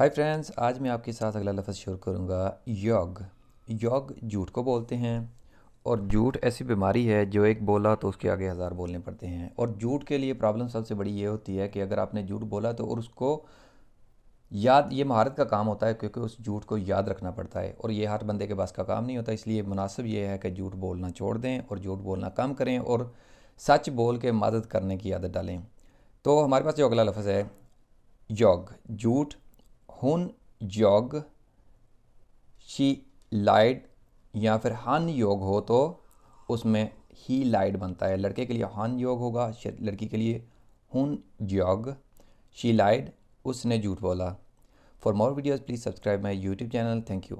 hi friends आज मैं आपके साथ अगला लफ्ज़ शेयर करूँगा योग योग झूठ को बोलते हैं और झूठ ऐसी बीमारी है जो एक बोला तो उसके आगे हज़ार बोलने पड़ते हैं और झूठ के लिए प्रॉब्लम सबसे बड़ी ये होती है कि अगर आपने झूठ बोला तो और उसको याद ये महारत का काम होता है क्योंकि उस झूठ को याद रखना पड़ता है और ये हर बंदे के पास का काम नहीं होता इसलिए मुनासिब ये है कि झूठ बोलना छोड़ दें और झूठ बोलना कम करें और सच बोल के मदद करने की आदत डालें तो हमारे पास जो अगला लफ्ज़ है योग झूठ हुन योग शी लाइड या फिर हन योग हो तो उसमें ही लाइड बनता है लड़के के लिए हन योग होगा लड़की के लिए हुन योग शी लाइड उसने झूठ बोला for more videos please subscribe my YouTube channel thank you